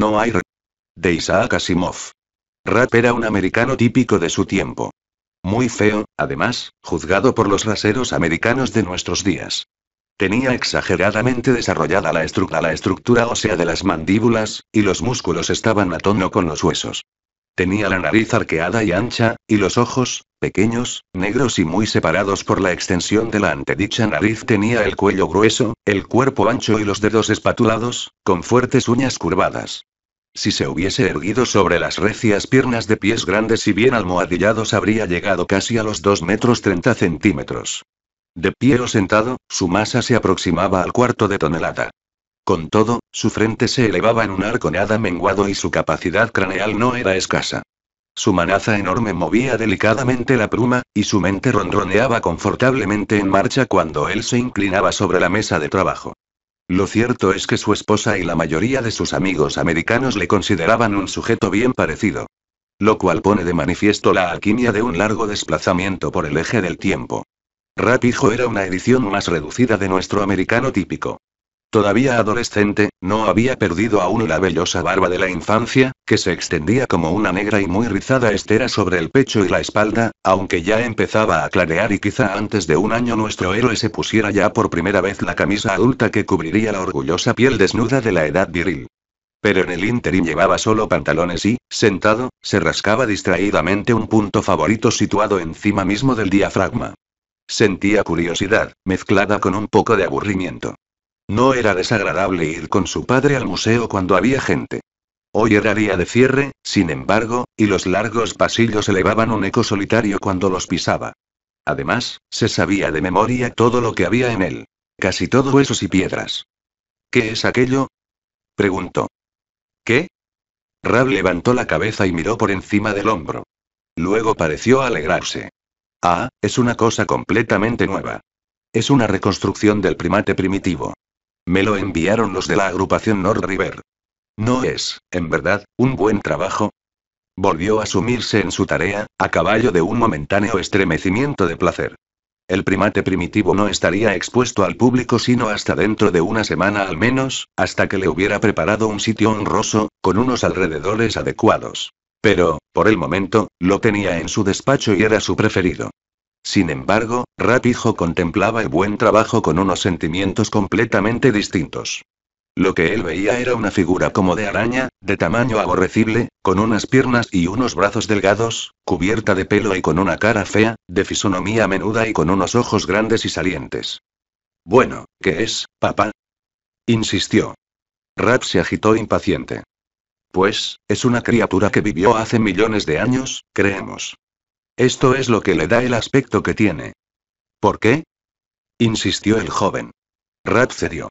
No hay re de Isaac Asimov. Rap era un americano típico de su tiempo. Muy feo, además, juzgado por los raseros americanos de nuestros días. Tenía exageradamente desarrollada la, la, estructura ósea de las mandíbulas, y los músculos estaban a tono con los huesos. Tenía la nariz arqueada y ancha, y los ojos, pequeños, negros y muy separados por la extensión de la antedicha nariz tenía el cuello grueso, el cuerpo ancho y los dedos espatulados, con fuertes uñas curvadas. Si se hubiese erguido sobre las recias piernas de pies grandes y bien almohadillados habría llegado casi a los 2 metros 30 centímetros. De pie o sentado, su masa se aproximaba al cuarto de tonelada. Con todo, su frente se elevaba en un arco nada menguado y su capacidad craneal no era escasa. Su manaza enorme movía delicadamente la pluma, y su mente ronroneaba confortablemente en marcha cuando él se inclinaba sobre la mesa de trabajo. Lo cierto es que su esposa y la mayoría de sus amigos americanos le consideraban un sujeto bien parecido. Lo cual pone de manifiesto la alquimia de un largo desplazamiento por el eje del tiempo. Rapijo era una edición más reducida de nuestro americano típico. Todavía adolescente, no había perdido aún la vellosa barba de la infancia, que se extendía como una negra y muy rizada estera sobre el pecho y la espalda, aunque ya empezaba a clarear y quizá antes de un año nuestro héroe se pusiera ya por primera vez la camisa adulta que cubriría la orgullosa piel desnuda de la edad viril. Pero en el ínterim llevaba solo pantalones y, sentado, se rascaba distraídamente un punto favorito situado encima mismo del diafragma. Sentía curiosidad, mezclada con un poco de aburrimiento. No era desagradable ir con su padre al museo cuando había gente. Hoy era día de cierre, sin embargo, y los largos pasillos elevaban un eco solitario cuando los pisaba. Además, se sabía de memoria todo lo que había en él. Casi todo huesos y piedras. ¿Qué es aquello? preguntó. ¿Qué? Rab levantó la cabeza y miró por encima del hombro. Luego pareció alegrarse. Ah, es una cosa completamente nueva. Es una reconstrucción del primate primitivo. Me lo enviaron los de la agrupación North River. No es, en verdad, un buen trabajo. Volvió a sumirse en su tarea, a caballo de un momentáneo estremecimiento de placer. El primate primitivo no estaría expuesto al público sino hasta dentro de una semana al menos, hasta que le hubiera preparado un sitio honroso, con unos alrededores adecuados. Pero, por el momento, lo tenía en su despacho y era su preferido. Sin embargo, hijo contemplaba el buen trabajo con unos sentimientos completamente distintos. Lo que él veía era una figura como de araña, de tamaño aborrecible, con unas piernas y unos brazos delgados, cubierta de pelo y con una cara fea, de fisonomía menuda y con unos ojos grandes y salientes. Bueno, ¿qué es, papá? insistió. Rap se agitó impaciente. Pues, es una criatura que vivió hace millones de años, creemos. Esto es lo que le da el aspecto que tiene. ¿Por qué? insistió el joven. Rat cedió.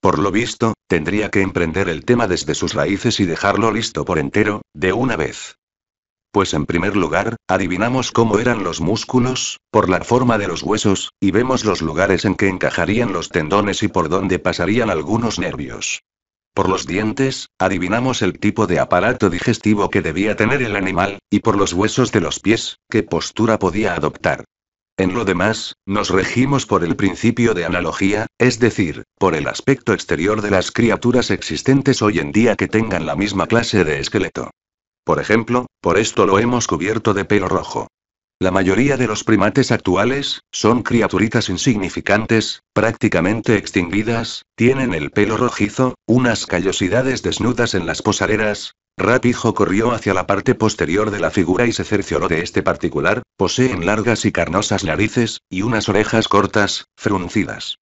Por lo visto, tendría que emprender el tema desde sus raíces y dejarlo listo por entero, de una vez. Pues en primer lugar, adivinamos cómo eran los músculos, por la forma de los huesos, y vemos los lugares en que encajarían los tendones y por dónde pasarían algunos nervios. Por los dientes, adivinamos el tipo de aparato digestivo que debía tener el animal, y por los huesos de los pies, qué postura podía adoptar. En lo demás, nos regimos por el principio de analogía, es decir, por el aspecto exterior de las criaturas existentes hoy en día que tengan la misma clase de esqueleto. Por ejemplo, por esto lo hemos cubierto de pelo rojo. La mayoría de los primates actuales, son criaturitas insignificantes, prácticamente extinguidas, tienen el pelo rojizo, unas callosidades desnudas en las posaderas. Rapijo corrió hacia la parte posterior de la figura y se cercioró de este particular, poseen largas y carnosas narices, y unas orejas cortas, fruncidas.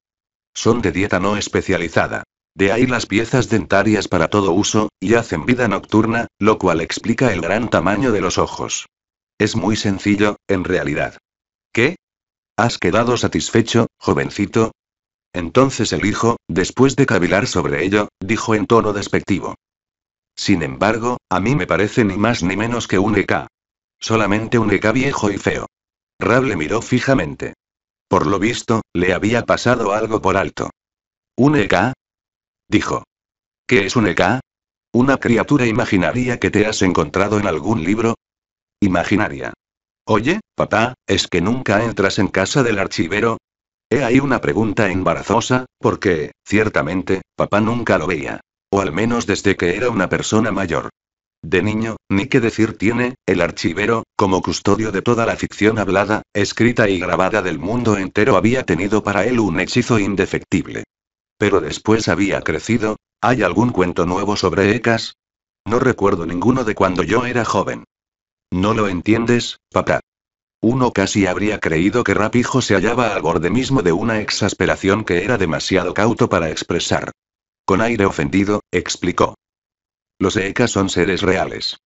Son de dieta no especializada. De ahí las piezas dentarias para todo uso, y hacen vida nocturna, lo cual explica el gran tamaño de los ojos. Es muy sencillo, en realidad. ¿Qué? ¿Has quedado satisfecho, jovencito? Entonces el hijo, después de cavilar sobre ello, dijo en tono despectivo. Sin embargo, a mí me parece ni más ni menos que un EK. Solamente un EK viejo y feo. Rab le miró fijamente. Por lo visto, le había pasado algo por alto. ¿Un EK? Dijo. ¿Qué es un EK? Una criatura imaginaría que te has encontrado en algún libro, Imaginaria. Oye, papá, ¿es que nunca entras en casa del archivero? He ahí una pregunta embarazosa, porque, ciertamente, papá nunca lo veía. O al menos desde que era una persona mayor. De niño, ni qué decir tiene, el archivero, como custodio de toda la ficción hablada, escrita y grabada del mundo entero, había tenido para él un hechizo indefectible. Pero después había crecido. ¿Hay algún cuento nuevo sobre Ecas? No recuerdo ninguno de cuando yo era joven. No lo entiendes, papá. Uno casi habría creído que Rapijo se hallaba al borde mismo de una exasperación que era demasiado cauto para expresar. Con aire ofendido, explicó. Los Eka son seres reales.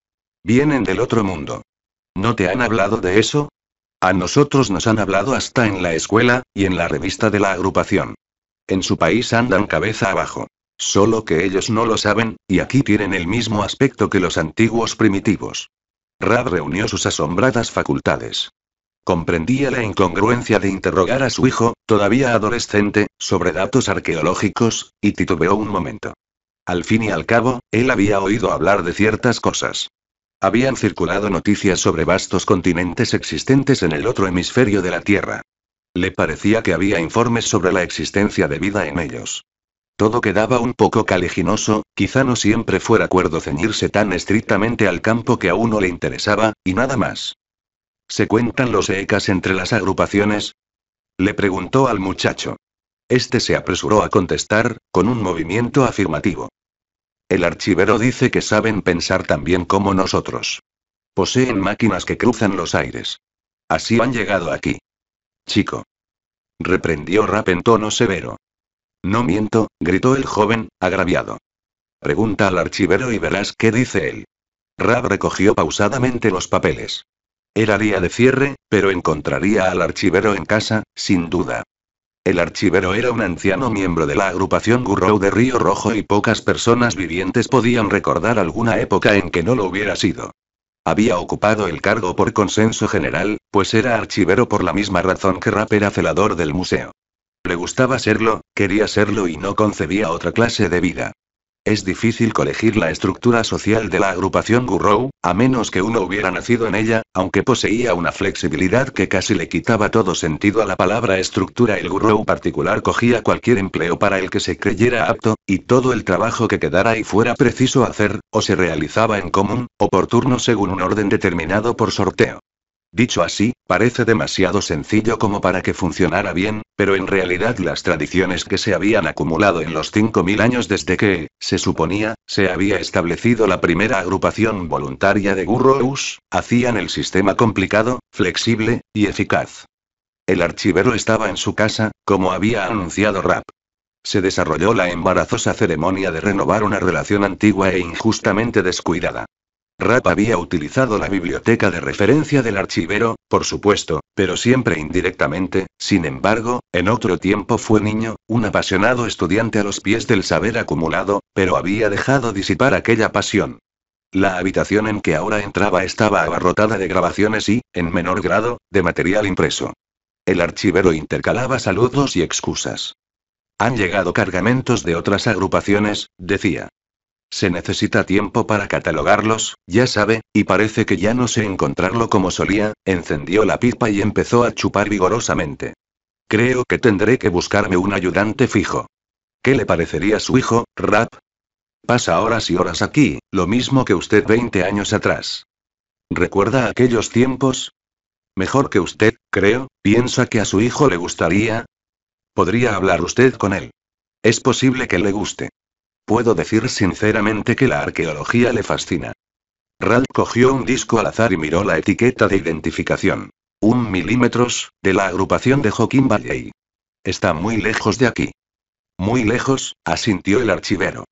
Vienen del otro mundo. ¿No te han hablado de eso? A nosotros nos han hablado hasta en la escuela, y en la revista de la agrupación. En su país andan cabeza abajo. Solo que ellos no lo saben, y aquí tienen el mismo aspecto que los antiguos primitivos. Rad reunió sus asombradas facultades. Comprendía la incongruencia de interrogar a su hijo, todavía adolescente, sobre datos arqueológicos, y titubeó un momento. Al fin y al cabo, él había oído hablar de ciertas cosas. Habían circulado noticias sobre vastos continentes existentes en el otro hemisferio de la Tierra. Le parecía que había informes sobre la existencia de vida en ellos. Todo quedaba un poco caliginoso, quizá no siempre fuera acuerdo ceñirse tan estrictamente al campo que a uno le interesaba, y nada más. ¿Se cuentan los ECAS entre las agrupaciones? Le preguntó al muchacho. Este se apresuró a contestar, con un movimiento afirmativo. El archivero dice que saben pensar tan bien como nosotros. Poseen máquinas que cruzan los aires. Así han llegado aquí. Chico. Reprendió Rap en tono severo. No miento, gritó el joven, agraviado. Pregunta al archivero y verás qué dice él. Rapp recogió pausadamente los papeles. Era día de cierre, pero encontraría al archivero en casa, sin duda. El archivero era un anciano miembro de la agrupación Gurrow de Río Rojo y pocas personas vivientes podían recordar alguna época en que no lo hubiera sido. Había ocupado el cargo por consenso general, pues era archivero por la misma razón que Rapp era celador del museo. Le gustaba serlo, quería serlo y no concebía otra clase de vida. Es difícil colegir la estructura social de la agrupación Gurrow, a menos que uno hubiera nacido en ella, aunque poseía una flexibilidad que casi le quitaba todo sentido a la palabra estructura. El Gurrow particular cogía cualquier empleo para el que se creyera apto, y todo el trabajo que quedara y fuera preciso hacer, o se realizaba en común, o por turno según un orden determinado por sorteo. Dicho así, parece demasiado sencillo como para que funcionara bien, pero en realidad las tradiciones que se habían acumulado en los 5.000 años desde que, se suponía, se había establecido la primera agrupación voluntaria de Gurroeus, hacían el sistema complicado, flexible, y eficaz. El archivero estaba en su casa, como había anunciado Rapp se desarrolló la embarazosa ceremonia de renovar una relación antigua e injustamente descuidada. Rapp había utilizado la biblioteca de referencia del archivero, por supuesto, pero siempre indirectamente, sin embargo, en otro tiempo fue niño, un apasionado estudiante a los pies del saber acumulado, pero había dejado disipar aquella pasión. La habitación en que ahora entraba estaba abarrotada de grabaciones y, en menor grado, de material impreso. El archivero intercalaba saludos y excusas. Han llegado cargamentos de otras agrupaciones, decía. Se necesita tiempo para catalogarlos, ya sabe, y parece que ya no sé encontrarlo como solía, encendió la pipa y empezó a chupar vigorosamente. Creo que tendré que buscarme un ayudante fijo. ¿Qué le parecería su hijo, Rap? Pasa horas y horas aquí, lo mismo que usted 20 años atrás. ¿Recuerda aquellos tiempos? Mejor que usted, creo, piensa que a su hijo le gustaría. Podría hablar usted con él. Es posible que le guste. Puedo decir sinceramente que la arqueología le fascina. Ralph cogió un disco al azar y miró la etiqueta de identificación. Un milímetros, de la agrupación de Joaquín Valley. Está muy lejos de aquí. Muy lejos, asintió el archivero.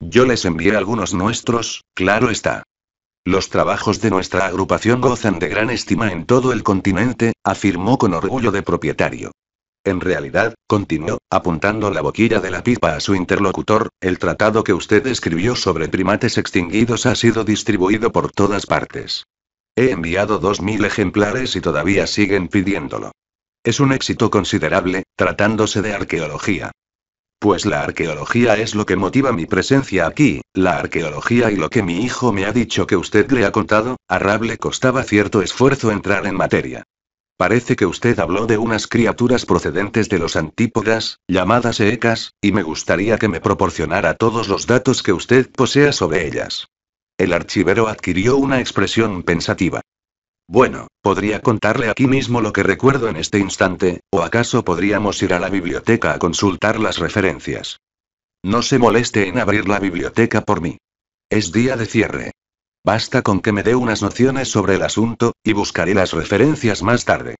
Yo les envié algunos nuestros, claro está. Los trabajos de nuestra agrupación gozan de gran estima en todo el continente, afirmó con orgullo de propietario. En realidad, continuó, apuntando la boquilla de la pipa a su interlocutor, el tratado que usted escribió sobre primates extinguidos ha sido distribuido por todas partes. He enviado 2.000 ejemplares y todavía siguen pidiéndolo. Es un éxito considerable, tratándose de arqueología. Pues la arqueología es lo que motiva mi presencia aquí, la arqueología y lo que mi hijo me ha dicho que usted le ha contado, a Rable costaba cierto esfuerzo entrar en materia. Parece que usted habló de unas criaturas procedentes de los antípodas, llamadas EECAS, y me gustaría que me proporcionara todos los datos que usted posea sobre ellas. El archivero adquirió una expresión pensativa. Bueno, podría contarle aquí mismo lo que recuerdo en este instante, o acaso podríamos ir a la biblioteca a consultar las referencias. No se moleste en abrir la biblioteca por mí. Es día de cierre. Basta con que me dé unas nociones sobre el asunto, y buscaré las referencias más tarde.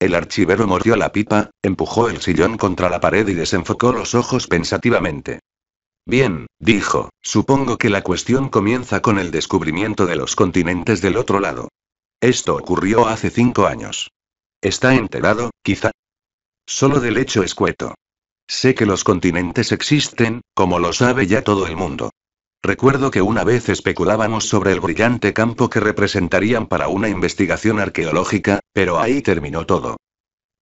El archivero mordió la pipa, empujó el sillón contra la pared y desenfocó los ojos pensativamente. Bien, dijo, supongo que la cuestión comienza con el descubrimiento de los continentes del otro lado. Esto ocurrió hace cinco años. ¿Está enterado, quizá? Solo del hecho escueto. Sé que los continentes existen, como lo sabe ya todo el mundo. Recuerdo que una vez especulábamos sobre el brillante campo que representarían para una investigación arqueológica, pero ahí terminó todo.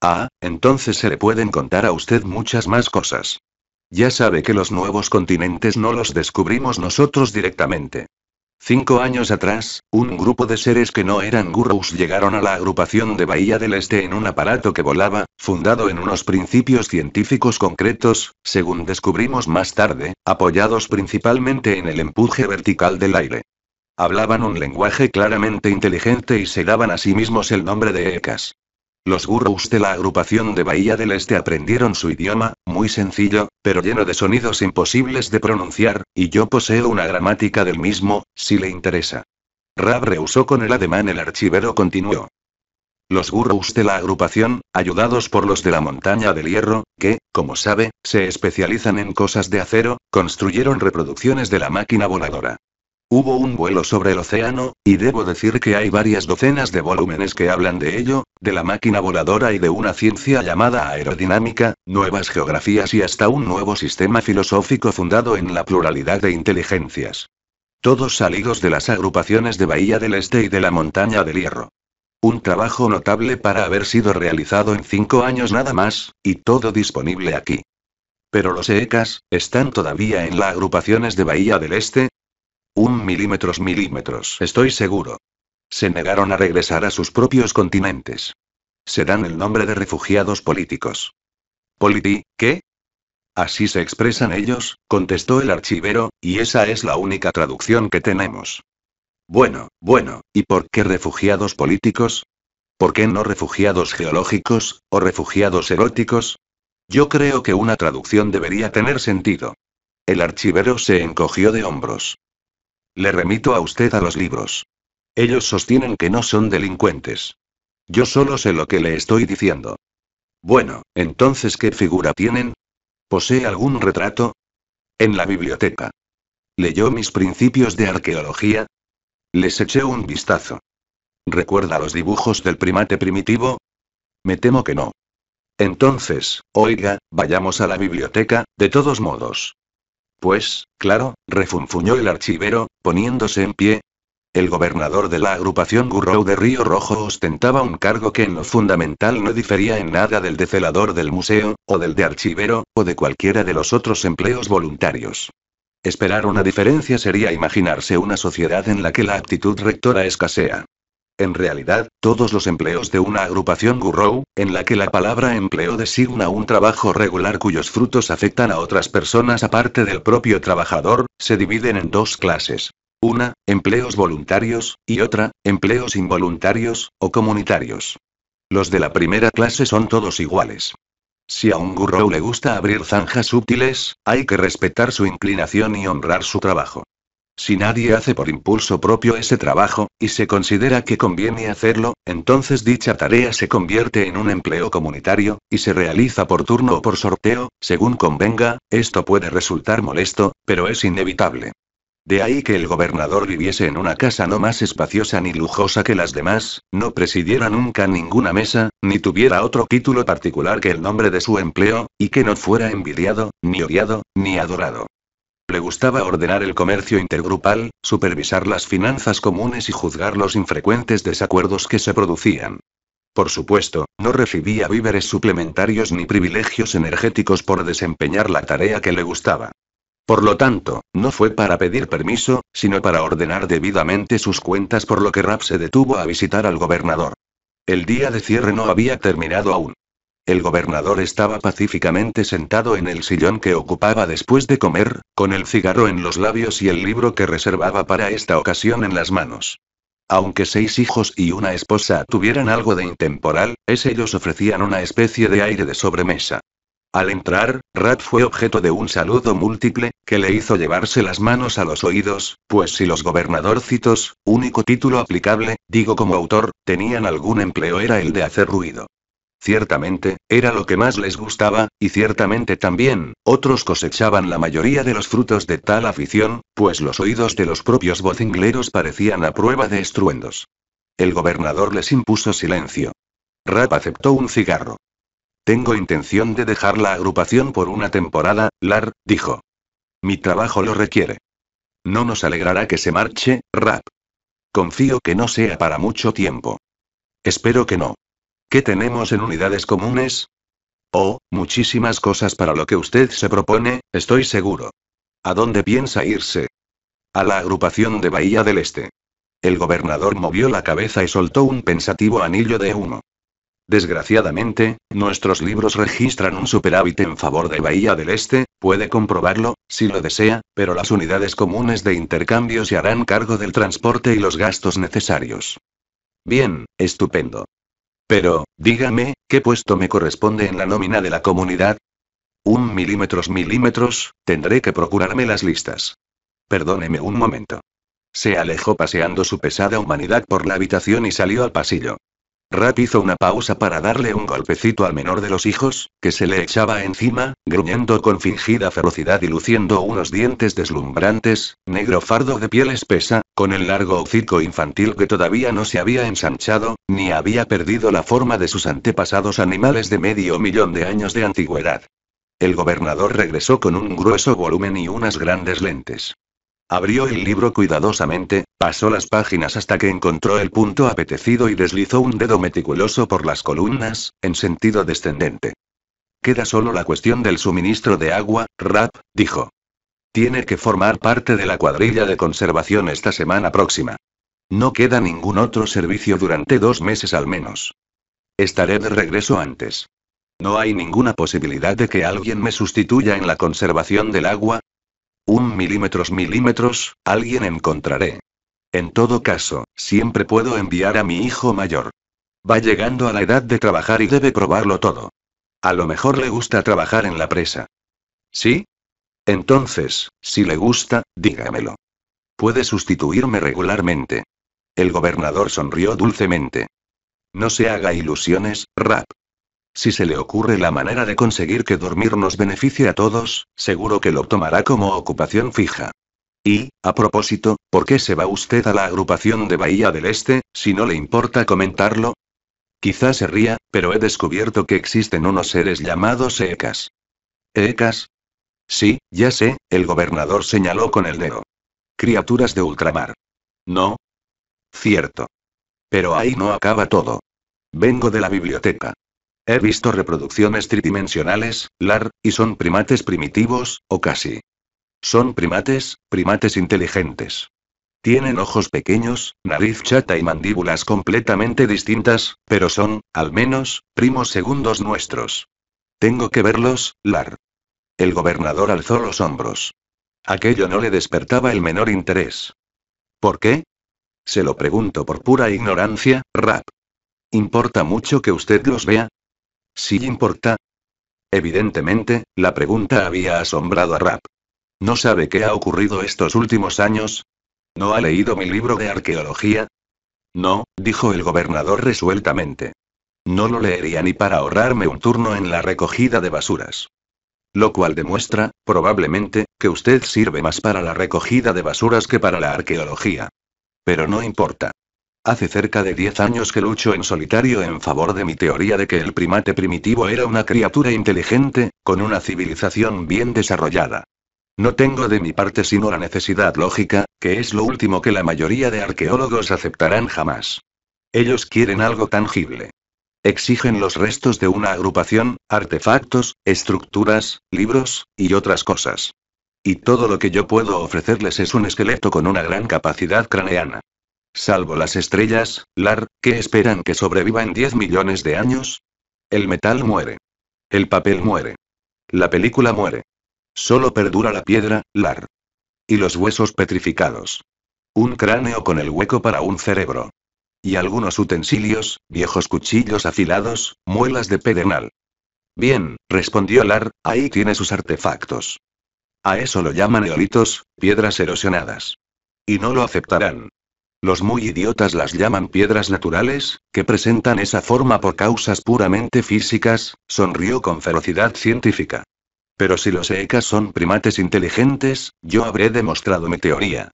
Ah, entonces se le pueden contar a usted muchas más cosas. Ya sabe que los nuevos continentes no los descubrimos nosotros directamente. Cinco años atrás, un grupo de seres que no eran gurús llegaron a la agrupación de Bahía del Este en un aparato que volaba, fundado en unos principios científicos concretos, según descubrimos más tarde, apoyados principalmente en el empuje vertical del aire. Hablaban un lenguaje claramente inteligente y se daban a sí mismos el nombre de ECAS. Los gurús de la agrupación de Bahía del Este aprendieron su idioma, muy sencillo, pero lleno de sonidos imposibles de pronunciar, y yo poseo una gramática del mismo, si le interesa. Rab rehusó con el ademán el archivero continuó. Los gurús de la agrupación, ayudados por los de la montaña del hierro, que, como sabe, se especializan en cosas de acero, construyeron reproducciones de la máquina voladora. Hubo un vuelo sobre el océano, y debo decir que hay varias docenas de volúmenes que hablan de ello, de la máquina voladora y de una ciencia llamada aerodinámica, nuevas geografías y hasta un nuevo sistema filosófico fundado en la pluralidad de inteligencias. Todos salidos de las agrupaciones de Bahía del Este y de la Montaña del Hierro. Un trabajo notable para haber sido realizado en cinco años nada más, y todo disponible aquí. Pero los ecas están todavía en las agrupaciones de Bahía del Este, un milímetros milímetros, estoy seguro. Se negaron a regresar a sus propios continentes. Se dan el nombre de refugiados políticos. Politi, ¿qué? Así se expresan ellos, contestó el archivero, y esa es la única traducción que tenemos. Bueno, bueno, ¿y por qué refugiados políticos? ¿Por qué no refugiados geológicos, o refugiados eróticos? Yo creo que una traducción debería tener sentido. El archivero se encogió de hombros. Le remito a usted a los libros. Ellos sostienen que no son delincuentes. Yo solo sé lo que le estoy diciendo. Bueno, entonces, ¿qué figura tienen? ¿Posee algún retrato? En la biblioteca. ¿Leyó mis principios de arqueología? Les eché un vistazo. ¿Recuerda los dibujos del primate primitivo? Me temo que no. Entonces, oiga, vayamos a la biblioteca, de todos modos. Pues, claro, refunfuñó el archivero, poniéndose en pie. El gobernador de la agrupación Gurrow de Río Rojo ostentaba un cargo que en lo fundamental no difería en nada del decelador celador del museo, o del de archivero, o de cualquiera de los otros empleos voluntarios. Esperar una diferencia sería imaginarse una sociedad en la que la aptitud rectora escasea en realidad, todos los empleos de una agrupación Gurro, en la que la palabra empleo designa un trabajo regular cuyos frutos afectan a otras personas aparte del propio trabajador, se dividen en dos clases. Una, empleos voluntarios, y otra, empleos involuntarios, o comunitarios. Los de la primera clase son todos iguales. Si a un Gurro le gusta abrir zanjas útiles, hay que respetar su inclinación y honrar su trabajo. Si nadie hace por impulso propio ese trabajo, y se considera que conviene hacerlo, entonces dicha tarea se convierte en un empleo comunitario, y se realiza por turno o por sorteo, según convenga, esto puede resultar molesto, pero es inevitable. De ahí que el gobernador viviese en una casa no más espaciosa ni lujosa que las demás, no presidiera nunca ninguna mesa, ni tuviera otro título particular que el nombre de su empleo, y que no fuera envidiado, ni odiado, ni adorado. Le gustaba ordenar el comercio intergrupal, supervisar las finanzas comunes y juzgar los infrecuentes desacuerdos que se producían. Por supuesto, no recibía víveres suplementarios ni privilegios energéticos por desempeñar la tarea que le gustaba. Por lo tanto, no fue para pedir permiso, sino para ordenar debidamente sus cuentas por lo que Rap se detuvo a visitar al gobernador. El día de cierre no había terminado aún. El gobernador estaba pacíficamente sentado en el sillón que ocupaba después de comer, con el cigarro en los labios y el libro que reservaba para esta ocasión en las manos. Aunque seis hijos y una esposa tuvieran algo de intemporal, es ellos ofrecían una especie de aire de sobremesa. Al entrar, Rat fue objeto de un saludo múltiple, que le hizo llevarse las manos a los oídos, pues si los gobernadorcitos, único título aplicable, digo como autor, tenían algún empleo era el de hacer ruido. Ciertamente, era lo que más les gustaba, y ciertamente también, otros cosechaban la mayoría de los frutos de tal afición, pues los oídos de los propios vocingleros parecían a prueba de estruendos. El gobernador les impuso silencio. Rap aceptó un cigarro. Tengo intención de dejar la agrupación por una temporada, Lar, dijo. Mi trabajo lo requiere. No nos alegrará que se marche, Rap. Confío que no sea para mucho tiempo. Espero que no. ¿Qué tenemos en unidades comunes? Oh, muchísimas cosas para lo que usted se propone, estoy seguro. ¿A dónde piensa irse? A la agrupación de Bahía del Este. El gobernador movió la cabeza y soltó un pensativo anillo de humo. Desgraciadamente, nuestros libros registran un superávit en favor de Bahía del Este, puede comprobarlo, si lo desea, pero las unidades comunes de intercambio se harán cargo del transporte y los gastos necesarios. Bien, estupendo. Pero, dígame, ¿qué puesto me corresponde en la nómina de la comunidad? Un milímetros milímetros, tendré que procurarme las listas. Perdóneme un momento. Se alejó paseando su pesada humanidad por la habitación y salió al pasillo. Rat hizo una pausa para darle un golpecito al menor de los hijos, que se le echaba encima, gruñendo con fingida ferocidad y luciendo unos dientes deslumbrantes, negro fardo de piel espesa, con el largo hocico infantil que todavía no se había ensanchado, ni había perdido la forma de sus antepasados animales de medio millón de años de antigüedad. El gobernador regresó con un grueso volumen y unas grandes lentes. Abrió el libro cuidadosamente, pasó las páginas hasta que encontró el punto apetecido y deslizó un dedo meticuloso por las columnas, en sentido descendente. Queda solo la cuestión del suministro de agua, Rap, dijo. Tiene que formar parte de la cuadrilla de conservación esta semana próxima. No queda ningún otro servicio durante dos meses al menos. Estaré de regreso antes. No hay ninguna posibilidad de que alguien me sustituya en la conservación del agua, un milímetros milímetros, alguien encontraré. En todo caso, siempre puedo enviar a mi hijo mayor. Va llegando a la edad de trabajar y debe probarlo todo. A lo mejor le gusta trabajar en la presa. ¿Sí? Entonces, si le gusta, dígamelo. Puede sustituirme regularmente. El gobernador sonrió dulcemente. No se haga ilusiones, Rap. Si se le ocurre la manera de conseguir que dormir nos beneficie a todos, seguro que lo tomará como ocupación fija. Y, a propósito, ¿por qué se va usted a la agrupación de Bahía del Este, si no le importa comentarlo? Quizás se ría, pero he descubierto que existen unos seres llamados ECAS. ¿ECAS? Sí, ya sé, el gobernador señaló con el dedo. Criaturas de ultramar. No. Cierto. Pero ahí no acaba todo. Vengo de la biblioteca. He visto reproducciones tridimensionales, Lar, y son primates primitivos, o casi. Son primates, primates inteligentes. Tienen ojos pequeños, nariz chata y mandíbulas completamente distintas, pero son, al menos, primos segundos nuestros. Tengo que verlos, Lar. El gobernador alzó los hombros. Aquello no le despertaba el menor interés. ¿Por qué? Se lo pregunto por pura ignorancia, Rap. ¿Importa mucho que usted los vea? ¿Sí importa. Evidentemente, la pregunta había asombrado a Rapp. ¿No sabe qué ha ocurrido estos últimos años? ¿No ha leído mi libro de arqueología? No, dijo el gobernador resueltamente. No lo leería ni para ahorrarme un turno en la recogida de basuras. Lo cual demuestra, probablemente, que usted sirve más para la recogida de basuras que para la arqueología. Pero no importa. Hace cerca de 10 años que lucho en solitario en favor de mi teoría de que el primate primitivo era una criatura inteligente, con una civilización bien desarrollada. No tengo de mi parte sino la necesidad lógica, que es lo último que la mayoría de arqueólogos aceptarán jamás. Ellos quieren algo tangible. Exigen los restos de una agrupación, artefactos, estructuras, libros, y otras cosas. Y todo lo que yo puedo ofrecerles es un esqueleto con una gran capacidad craneana. Salvo las estrellas, Lar, que esperan que sobrevivan 10 millones de años. El metal muere. El papel muere. La película muere. Solo perdura la piedra, Lar. Y los huesos petrificados. Un cráneo con el hueco para un cerebro. Y algunos utensilios, viejos cuchillos afilados, muelas de pedernal. Bien, respondió Lar, ahí tiene sus artefactos. A eso lo llaman eolitos, piedras erosionadas. Y no lo aceptarán. Los muy idiotas las llaman piedras naturales, que presentan esa forma por causas puramente físicas, sonrió con ferocidad científica. Pero si los EECAS son primates inteligentes, yo habré demostrado mi teoría.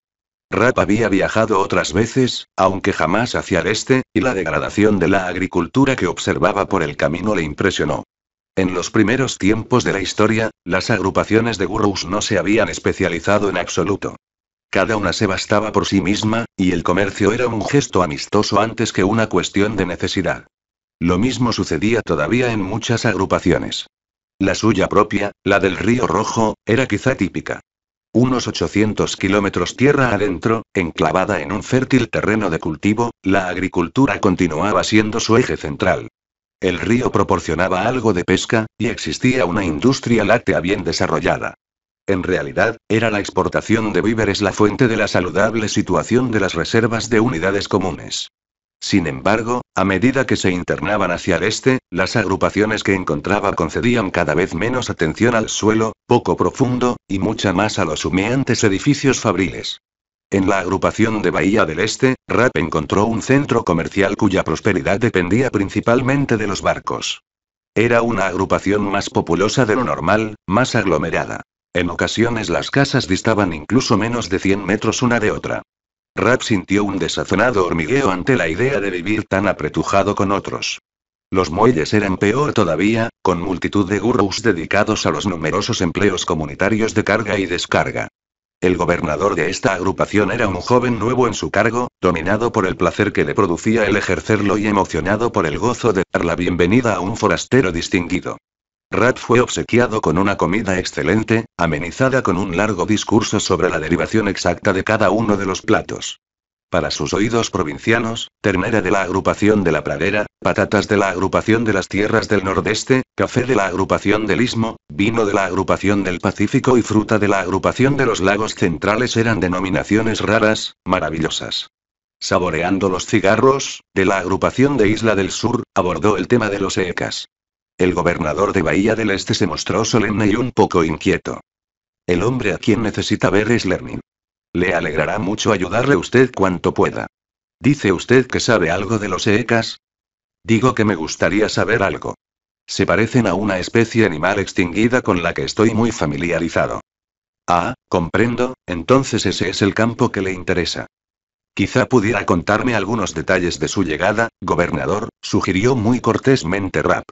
Rap había viajado otras veces, aunque jamás hacia el este, y la degradación de la agricultura que observaba por el camino le impresionó. En los primeros tiempos de la historia, las agrupaciones de gurús no se habían especializado en absoluto. Cada una se bastaba por sí misma, y el comercio era un gesto amistoso antes que una cuestión de necesidad. Lo mismo sucedía todavía en muchas agrupaciones. La suya propia, la del Río Rojo, era quizá típica. Unos 800 kilómetros tierra adentro, enclavada en un fértil terreno de cultivo, la agricultura continuaba siendo su eje central. El río proporcionaba algo de pesca, y existía una industria láctea bien desarrollada. En realidad, era la exportación de víveres la fuente de la saludable situación de las reservas de unidades comunes. Sin embargo, a medida que se internaban hacia el este, las agrupaciones que encontraba concedían cada vez menos atención al suelo, poco profundo, y mucha más a los humeantes edificios fabriles. En la agrupación de Bahía del Este, Rap encontró un centro comercial cuya prosperidad dependía principalmente de los barcos. Era una agrupación más populosa de lo normal, más aglomerada. En ocasiones las casas distaban incluso menos de 100 metros una de otra. Rap sintió un desazonado hormigueo ante la idea de vivir tan apretujado con otros. Los muelles eran peor todavía, con multitud de gurús dedicados a los numerosos empleos comunitarios de carga y descarga. El gobernador de esta agrupación era un joven nuevo en su cargo, dominado por el placer que le producía el ejercerlo y emocionado por el gozo de dar la bienvenida a un forastero distinguido. Rat fue obsequiado con una comida excelente, amenizada con un largo discurso sobre la derivación exacta de cada uno de los platos. Para sus oídos provincianos, ternera de la agrupación de la pradera, patatas de la agrupación de las tierras del nordeste, café de la agrupación del istmo, vino de la agrupación del Pacífico y fruta de la agrupación de los lagos centrales eran denominaciones raras, maravillosas. Saboreando los cigarros, de la agrupación de Isla del Sur, abordó el tema de los EECAS. El gobernador de Bahía del Este se mostró solemne y un poco inquieto. El hombre a quien necesita ver es Lernin. Le alegrará mucho ayudarle usted cuanto pueda. ¿Dice usted que sabe algo de los EECAS? Digo que me gustaría saber algo. Se parecen a una especie animal extinguida con la que estoy muy familiarizado. Ah, comprendo, entonces ese es el campo que le interesa. Quizá pudiera contarme algunos detalles de su llegada, gobernador, sugirió muy cortésmente Rapp.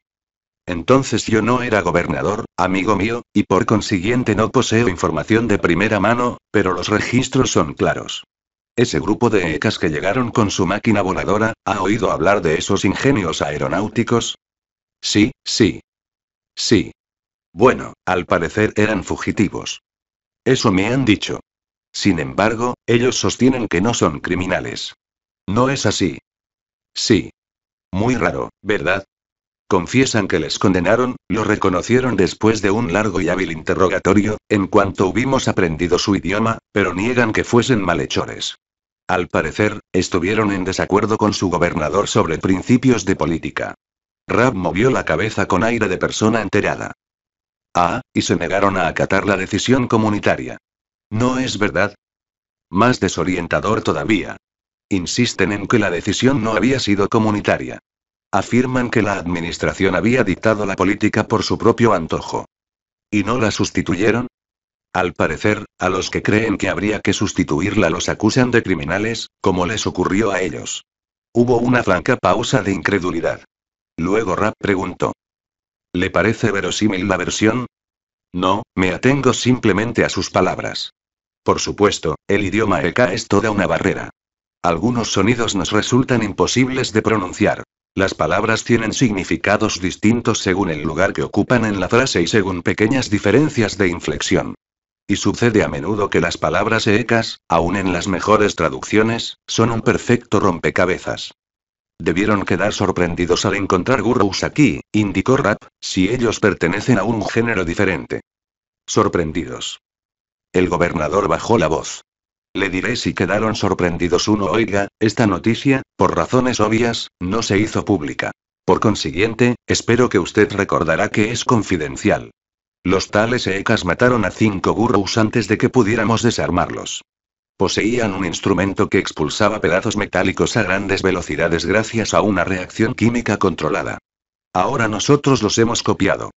Entonces yo no era gobernador, amigo mío, y por consiguiente no poseo información de primera mano, pero los registros son claros. Ese grupo de ecas que llegaron con su máquina voladora, ¿ha oído hablar de esos ingenios aeronáuticos? Sí, sí. Sí. Bueno, al parecer eran fugitivos. Eso me han dicho. Sin embargo, ellos sostienen que no son criminales. No es así. Sí. Muy raro, ¿verdad? confiesan que les condenaron, lo reconocieron después de un largo y hábil interrogatorio, en cuanto hubimos aprendido su idioma, pero niegan que fuesen malhechores. Al parecer, estuvieron en desacuerdo con su gobernador sobre principios de política. Rab movió la cabeza con aire de persona enterada. Ah, y se negaron a acatar la decisión comunitaria. ¿No es verdad? Más desorientador todavía. Insisten en que la decisión no había sido comunitaria. Afirman que la administración había dictado la política por su propio antojo. ¿Y no la sustituyeron? Al parecer, a los que creen que habría que sustituirla los acusan de criminales, como les ocurrió a ellos. Hubo una franca pausa de incredulidad. Luego Rap preguntó. ¿Le parece verosímil la versión? No, me atengo simplemente a sus palabras. Por supuesto, el idioma eka es toda una barrera. Algunos sonidos nos resultan imposibles de pronunciar. Las palabras tienen significados distintos según el lugar que ocupan en la frase y según pequeñas diferencias de inflexión. Y sucede a menudo que las palabras secas, aun en las mejores traducciones, son un perfecto rompecabezas. Debieron quedar sorprendidos al encontrar gurus aquí, indicó Rap, si ellos pertenecen a un género diferente. Sorprendidos. El gobernador bajó la voz. Le diré si quedaron sorprendidos uno. Oiga, esta noticia, por razones obvias, no se hizo pública. Por consiguiente, espero que usted recordará que es confidencial. Los tales E.E.K.A.S. mataron a cinco gurus antes de que pudiéramos desarmarlos. Poseían un instrumento que expulsaba pedazos metálicos a grandes velocidades gracias a una reacción química controlada. Ahora nosotros los hemos copiado.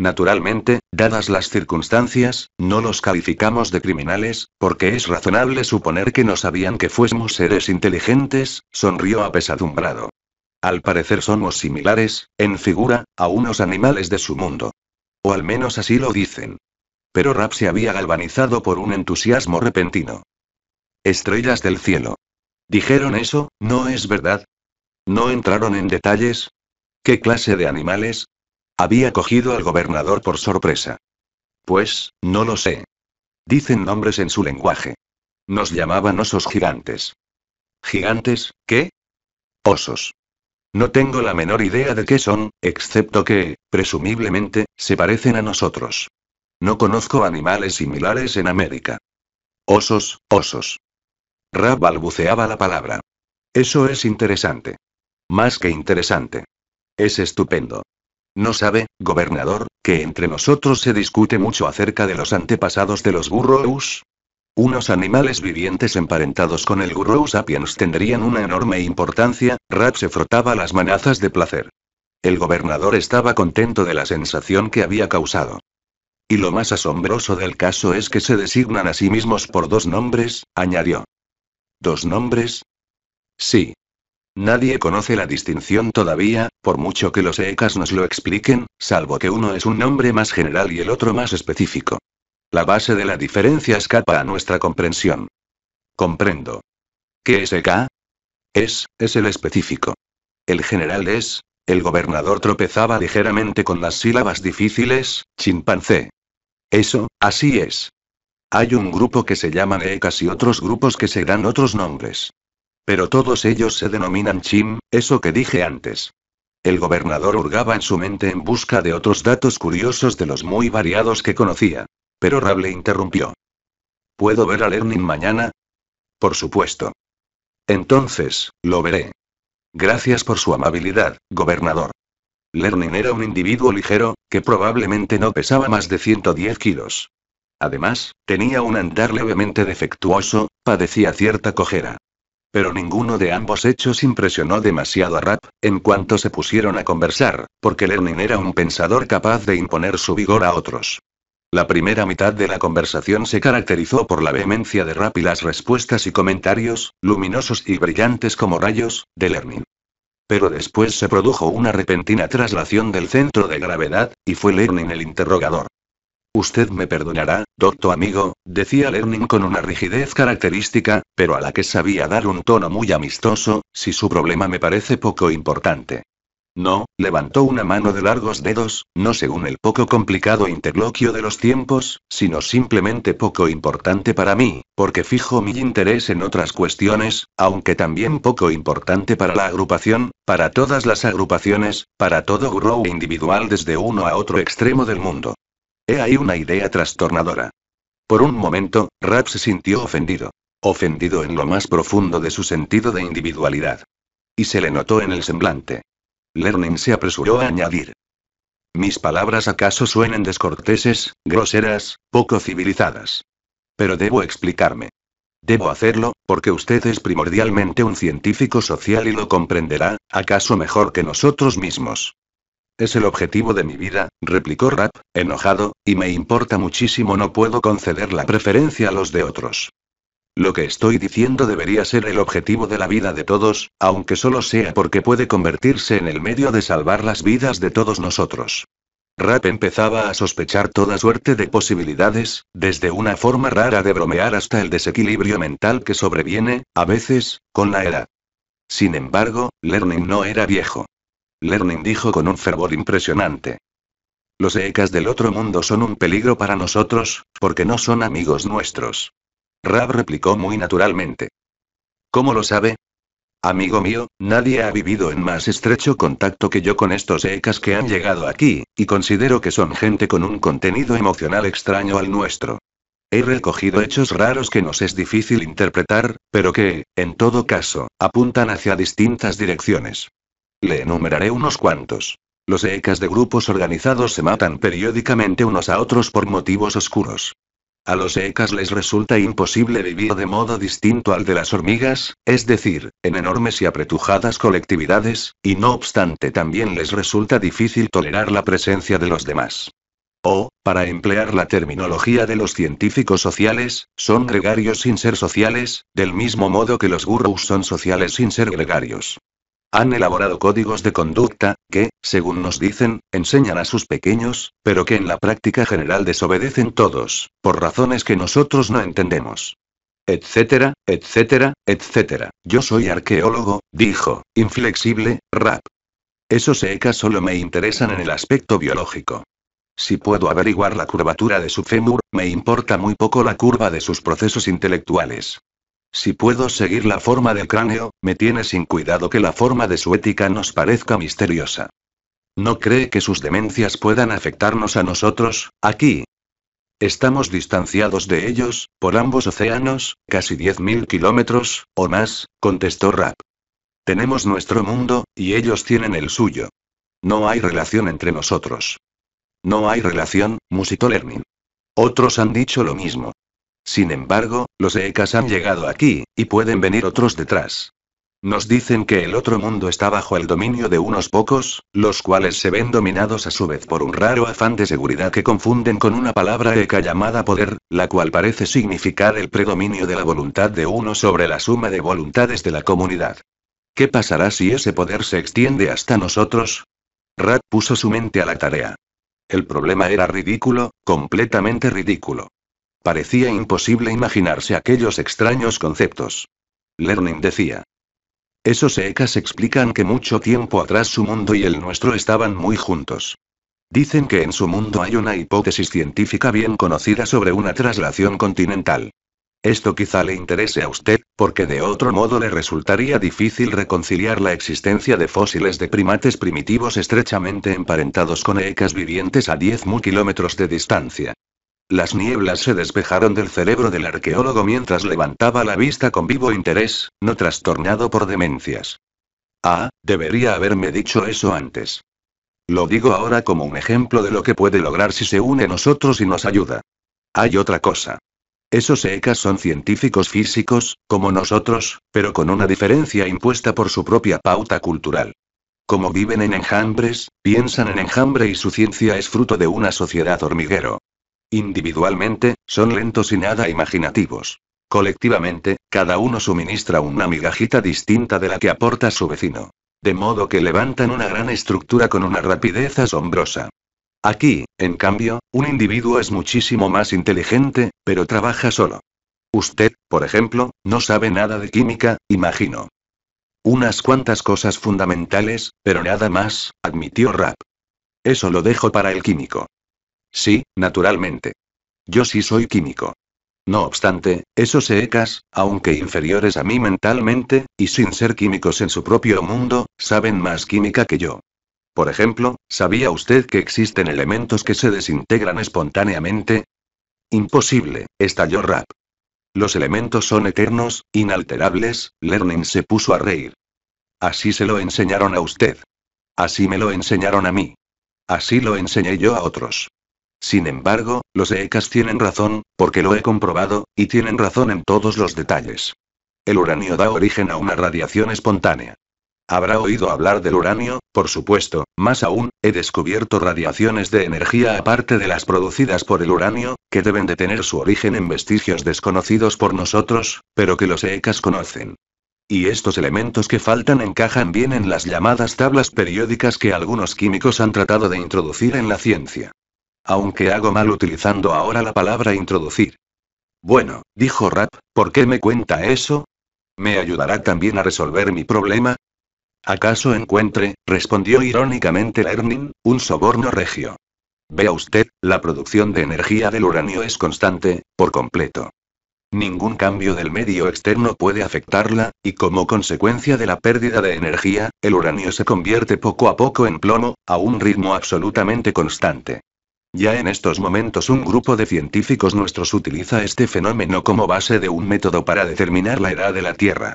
Naturalmente, dadas las circunstancias, no los calificamos de criminales, porque es razonable suponer que no sabían que fuésemos seres inteligentes, sonrió apesadumbrado. Al parecer somos similares, en figura, a unos animales de su mundo. O al menos así lo dicen. Pero Rap se había galvanizado por un entusiasmo repentino. Estrellas del cielo. Dijeron eso, ¿no es verdad? No entraron en detalles, ¿Qué clase de animales? Había cogido al gobernador por sorpresa. Pues, no lo sé. Dicen nombres en su lenguaje. Nos llamaban osos gigantes. ¿Gigantes? ¿Qué? Osos. No tengo la menor idea de qué son, excepto que, presumiblemente, se parecen a nosotros. No conozco animales similares en América. Osos, osos. Ra balbuceaba la palabra. Eso es interesante. Más que interesante. Es estupendo. No sabe, gobernador, que entre nosotros se discute mucho acerca de los antepasados de los burros Unos animales vivientes emparentados con el Burrow sapiens tendrían una enorme importancia, Rat se frotaba las manazas de placer. El gobernador estaba contento de la sensación que había causado. Y lo más asombroso del caso es que se designan a sí mismos por dos nombres, añadió. ¿Dos nombres? Sí, Nadie conoce la distinción todavía, por mucho que los Ecas nos lo expliquen, salvo que uno es un nombre más general y el otro más específico. La base de la diferencia escapa a nuestra comprensión. Comprendo. ¿Qué es EK? Es, es el específico. El general es. El gobernador tropezaba ligeramente con las sílabas difíciles, chimpancé. Eso, así es. Hay un grupo que se llaman Ecas y otros grupos que se dan otros nombres. Pero todos ellos se denominan Chim, eso que dije antes. El gobernador hurgaba en su mente en busca de otros datos curiosos de los muy variados que conocía. Pero Rable interrumpió. ¿Puedo ver a Lernin mañana? Por supuesto. Entonces, lo veré. Gracias por su amabilidad, gobernador. Lernin era un individuo ligero, que probablemente no pesaba más de 110 kilos. Además, tenía un andar levemente defectuoso, padecía cierta cojera. Pero ninguno de ambos hechos impresionó demasiado a Rapp, en cuanto se pusieron a conversar, porque Lenin era un pensador capaz de imponer su vigor a otros. La primera mitad de la conversación se caracterizó por la vehemencia de Rapp y las respuestas y comentarios, luminosos y brillantes como rayos, de Lenin. Pero después se produjo una repentina traslación del centro de gravedad, y fue Lenin el interrogador. Usted me perdonará, doctor amigo, decía Lerning con una rigidez característica, pero a la que sabía dar un tono muy amistoso, si su problema me parece poco importante. No, levantó una mano de largos dedos, no según el poco complicado interloquio de los tiempos, sino simplemente poco importante para mí, porque fijo mi interés en otras cuestiones, aunque también poco importante para la agrupación, para todas las agrupaciones, para todo grow individual desde uno a otro extremo del mundo. He ahí una idea trastornadora. Por un momento, Rap se sintió ofendido. Ofendido en lo más profundo de su sentido de individualidad. Y se le notó en el semblante. Lerning se apresuró a añadir. Mis palabras acaso suenen descorteses, groseras, poco civilizadas. Pero debo explicarme. Debo hacerlo, porque usted es primordialmente un científico social y lo comprenderá, acaso mejor que nosotros mismos. Es el objetivo de mi vida, replicó Rap, enojado, y me importa muchísimo no puedo conceder la preferencia a los de otros. Lo que estoy diciendo debería ser el objetivo de la vida de todos, aunque solo sea porque puede convertirse en el medio de salvar las vidas de todos nosotros. Rap empezaba a sospechar toda suerte de posibilidades, desde una forma rara de bromear hasta el desequilibrio mental que sobreviene, a veces, con la edad. Sin embargo, Learning no era viejo. Lerning dijo con un fervor impresionante. Los Ecas del otro mundo son un peligro para nosotros, porque no son amigos nuestros. Rab replicó muy naturalmente. ¿Cómo lo sabe? Amigo mío, nadie ha vivido en más estrecho contacto que yo con estos Ecas que han llegado aquí, y considero que son gente con un contenido emocional extraño al nuestro. He recogido hechos raros que nos es difícil interpretar, pero que, en todo caso, apuntan hacia distintas direcciones. Le enumeraré unos cuantos. Los EECAs de grupos organizados se matan periódicamente unos a otros por motivos oscuros. A los ecas les resulta imposible vivir de modo distinto al de las hormigas, es decir, en enormes y apretujadas colectividades, y no obstante también les resulta difícil tolerar la presencia de los demás. O, para emplear la terminología de los científicos sociales, son gregarios sin ser sociales, del mismo modo que los gurus son sociales sin ser gregarios. Han elaborado códigos de conducta, que, según nos dicen, enseñan a sus pequeños, pero que en la práctica general desobedecen todos, por razones que nosotros no entendemos. Etcétera, etcétera, etcétera. Yo soy arqueólogo, dijo, inflexible, rap. Esos E.K. solo me interesan en el aspecto biológico. Si puedo averiguar la curvatura de su fémur, me importa muy poco la curva de sus procesos intelectuales. Si puedo seguir la forma del cráneo, me tiene sin cuidado que la forma de su ética nos parezca misteriosa. ¿No cree que sus demencias puedan afectarnos a nosotros, aquí? Estamos distanciados de ellos, por ambos océanos, casi 10.000 kilómetros, o más, contestó Rap. Tenemos nuestro mundo, y ellos tienen el suyo. No hay relación entre nosotros. No hay relación, musitó Lernin. Otros han dicho lo mismo. Sin embargo, los Ekas han llegado aquí, y pueden venir otros detrás. Nos dicen que el otro mundo está bajo el dominio de unos pocos, los cuales se ven dominados a su vez por un raro afán de seguridad que confunden con una palabra Eca llamada poder, la cual parece significar el predominio de la voluntad de uno sobre la suma de voluntades de la comunidad. ¿Qué pasará si ese poder se extiende hasta nosotros? Rat puso su mente a la tarea. El problema era ridículo, completamente ridículo. Parecía imposible imaginarse aquellos extraños conceptos. Learning decía. Esos Ecas explican que mucho tiempo atrás su mundo y el nuestro estaban muy juntos. Dicen que en su mundo hay una hipótesis científica bien conocida sobre una traslación continental. Esto quizá le interese a usted, porque de otro modo le resultaría difícil reconciliar la existencia de fósiles de primates primitivos estrechamente emparentados con Ecas vivientes a mil kilómetros de distancia. Las nieblas se despejaron del cerebro del arqueólogo mientras levantaba la vista con vivo interés, no trastornado por demencias. Ah, debería haberme dicho eso antes. Lo digo ahora como un ejemplo de lo que puede lograr si se une a nosotros y nos ayuda. Hay otra cosa. Esos ECAS son científicos físicos, como nosotros, pero con una diferencia impuesta por su propia pauta cultural. Como viven en enjambres, piensan en enjambre y su ciencia es fruto de una sociedad hormiguero. Individualmente, son lentos y nada imaginativos. Colectivamente, cada uno suministra una migajita distinta de la que aporta su vecino. De modo que levantan una gran estructura con una rapidez asombrosa. Aquí, en cambio, un individuo es muchísimo más inteligente, pero trabaja solo. Usted, por ejemplo, no sabe nada de química, imagino. Unas cuantas cosas fundamentales, pero nada más, admitió Rapp. Eso lo dejo para el químico. Sí, naturalmente. Yo sí soy químico. No obstante, esos secas, aunque inferiores a mí mentalmente, y sin ser químicos en su propio mundo, saben más química que yo. Por ejemplo, ¿sabía usted que existen elementos que se desintegran espontáneamente? Imposible, estalló Rap. Los elementos son eternos, inalterables, Learning se puso a reír. Así se lo enseñaron a usted. Así me lo enseñaron a mí. Así lo enseñé yo a otros. Sin embargo, los EECAS tienen razón, porque lo he comprobado, y tienen razón en todos los detalles. El uranio da origen a una radiación espontánea. Habrá oído hablar del uranio, por supuesto, más aún, he descubierto radiaciones de energía aparte de las producidas por el uranio, que deben de tener su origen en vestigios desconocidos por nosotros, pero que los EECAS conocen. Y estos elementos que faltan encajan bien en las llamadas tablas periódicas que algunos químicos han tratado de introducir en la ciencia aunque hago mal utilizando ahora la palabra introducir. Bueno, dijo Rap, ¿por qué me cuenta eso? ¿Me ayudará también a resolver mi problema? ¿Acaso encuentre, respondió irónicamente Lernin, un soborno regio? Vea usted, la producción de energía del uranio es constante, por completo. Ningún cambio del medio externo puede afectarla, y como consecuencia de la pérdida de energía, el uranio se convierte poco a poco en plomo, a un ritmo absolutamente constante. Ya en estos momentos un grupo de científicos nuestros utiliza este fenómeno como base de un método para determinar la edad de la Tierra.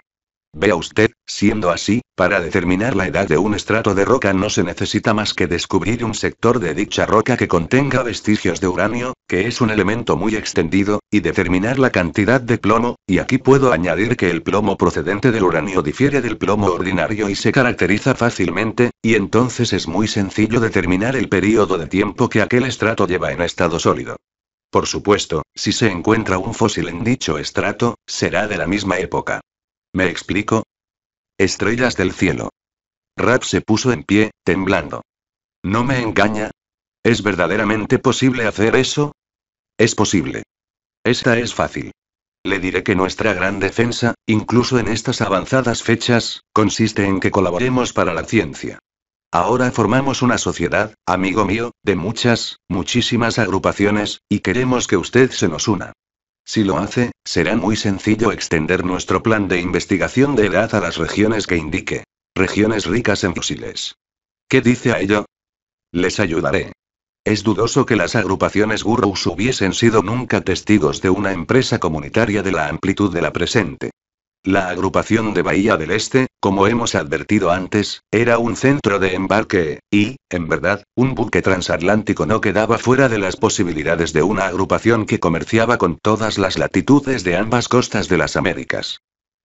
Vea usted, siendo así, para determinar la edad de un estrato de roca no se necesita más que descubrir un sector de dicha roca que contenga vestigios de uranio, que es un elemento muy extendido, y determinar la cantidad de plomo, y aquí puedo añadir que el plomo procedente del uranio difiere del plomo ordinario y se caracteriza fácilmente, y entonces es muy sencillo determinar el periodo de tiempo que aquel estrato lleva en estado sólido. Por supuesto, si se encuentra un fósil en dicho estrato, será de la misma época. ¿Me explico? Estrellas del cielo. Rap se puso en pie, temblando. ¿No me engaña? ¿Es verdaderamente posible hacer eso? Es posible. Esta es fácil. Le diré que nuestra gran defensa, incluso en estas avanzadas fechas, consiste en que colaboremos para la ciencia. Ahora formamos una sociedad, amigo mío, de muchas, muchísimas agrupaciones, y queremos que usted se nos una. Si lo hace, será muy sencillo extender nuestro plan de investigación de edad a las regiones que indique. Regiones ricas en fusiles. ¿Qué dice a ello? Les ayudaré. Es dudoso que las agrupaciones Gurus hubiesen sido nunca testigos de una empresa comunitaria de la amplitud de la presente. La agrupación de Bahía del Este, como hemos advertido antes, era un centro de embarque, y, en verdad, un buque transatlántico no quedaba fuera de las posibilidades de una agrupación que comerciaba con todas las latitudes de ambas costas de las Américas.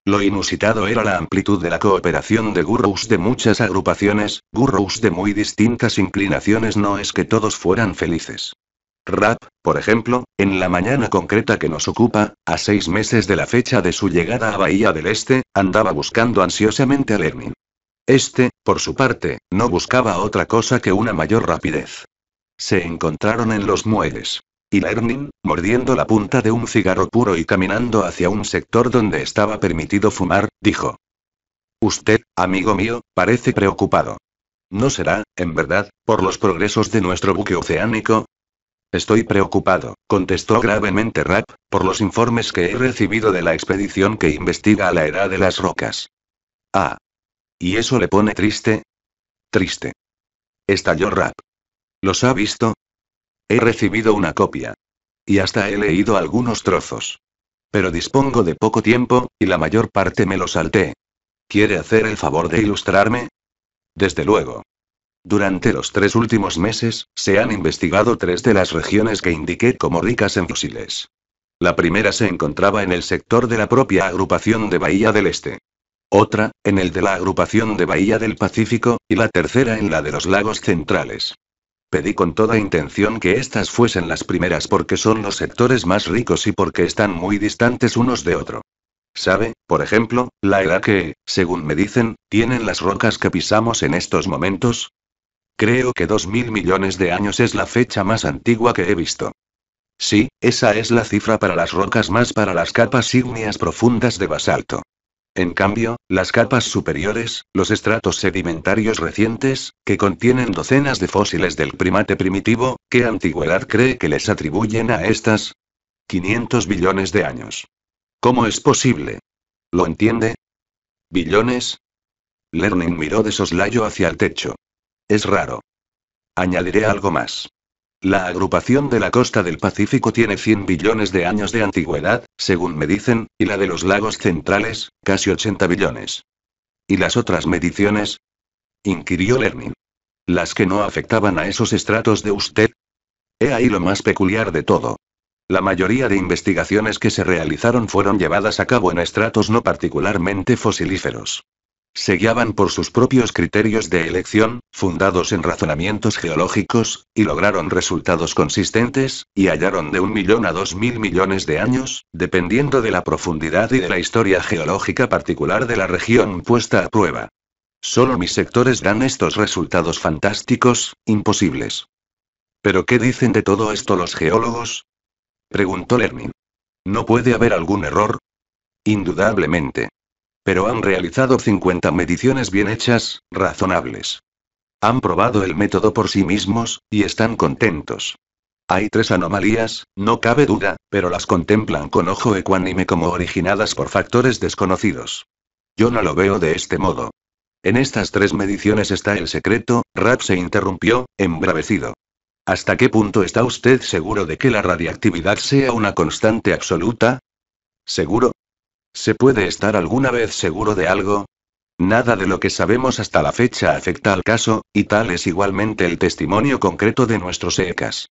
Lo inusitado era la amplitud de la cooperación de gurús de muchas agrupaciones, gurús de muy distintas inclinaciones no es que todos fueran felices. Rap, por ejemplo, en la mañana concreta que nos ocupa, a seis meses de la fecha de su llegada a Bahía del Este, andaba buscando ansiosamente a Lernin. Este, por su parte, no buscaba otra cosa que una mayor rapidez. Se encontraron en los muelles. Y Lernin, mordiendo la punta de un cigarro puro y caminando hacia un sector donde estaba permitido fumar, dijo. Usted, amigo mío, parece preocupado. ¿No será, en verdad, por los progresos de nuestro buque oceánico? Estoy preocupado, contestó gravemente Rap, por los informes que he recibido de la expedición que investiga la edad de las rocas. Ah. ¿Y eso le pone triste? Triste. Estalló Rap. ¿Los ha visto? He recibido una copia. Y hasta he leído algunos trozos. Pero dispongo de poco tiempo, y la mayor parte me lo salté. ¿Quiere hacer el favor de ilustrarme? Desde luego. Durante los tres últimos meses, se han investigado tres de las regiones que indiqué como ricas en fósiles. La primera se encontraba en el sector de la propia agrupación de Bahía del Este. Otra, en el de la agrupación de Bahía del Pacífico, y la tercera en la de los lagos centrales. Pedí con toda intención que estas fuesen las primeras porque son los sectores más ricos y porque están muy distantes unos de otro. ¿Sabe, por ejemplo, la edad que, según me dicen, tienen las rocas que pisamos en estos momentos? Creo que 2.000 mil millones de años es la fecha más antigua que he visto. Sí, esa es la cifra para las rocas más para las capas ígneas profundas de basalto. En cambio, las capas superiores, los estratos sedimentarios recientes, que contienen docenas de fósiles del primate primitivo, ¿qué antigüedad cree que les atribuyen a estas? 500 billones de años. ¿Cómo es posible? ¿Lo entiende? ¿Billones? Lerning miró de soslayo hacia el techo. Es raro. Añadiré algo más. La agrupación de la costa del Pacífico tiene 100 billones de años de antigüedad, según me dicen, y la de los lagos centrales, casi 80 billones. ¿Y las otras mediciones? inquirió Lernin. ¿Las que no afectaban a esos estratos de usted? He ahí lo más peculiar de todo. La mayoría de investigaciones que se realizaron fueron llevadas a cabo en estratos no particularmente fosilíferos se guiaban por sus propios criterios de elección, fundados en razonamientos geológicos, y lograron resultados consistentes, y hallaron de un millón a dos mil millones de años, dependiendo de la profundidad y de la historia geológica particular de la región puesta a prueba. Solo mis sectores dan estos resultados fantásticos, imposibles. ¿Pero qué dicen de todo esto los geólogos? preguntó Lerning. ¿No puede haber algún error? Indudablemente. Pero han realizado 50 mediciones bien hechas, razonables. Han probado el método por sí mismos, y están contentos. Hay tres anomalías, no cabe duda, pero las contemplan con ojo ecuánime como originadas por factores desconocidos. Yo no lo veo de este modo. En estas tres mediciones está el secreto, Rap se interrumpió, embravecido. ¿Hasta qué punto está usted seguro de que la radiactividad sea una constante absoluta? ¿Seguro? ¿Se puede estar alguna vez seguro de algo? Nada de lo que sabemos hasta la fecha afecta al caso, y tal es igualmente el testimonio concreto de nuestros ECAS.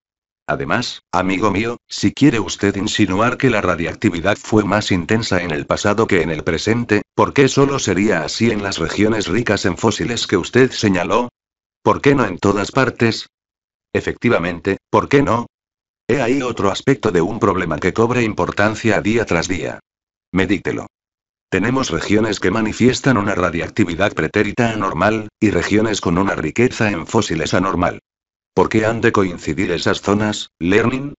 Además, amigo mío, si quiere usted insinuar que la radiactividad fue más intensa en el pasado que en el presente, ¿por qué solo sería así en las regiones ricas en fósiles que usted señaló? ¿Por qué no en todas partes? Efectivamente, ¿por qué no? He ahí otro aspecto de un problema que cobra importancia día tras día. Medítelo. Tenemos regiones que manifiestan una radiactividad pretérita anormal, y regiones con una riqueza en fósiles anormal. ¿Por qué han de coincidir esas zonas, Learning?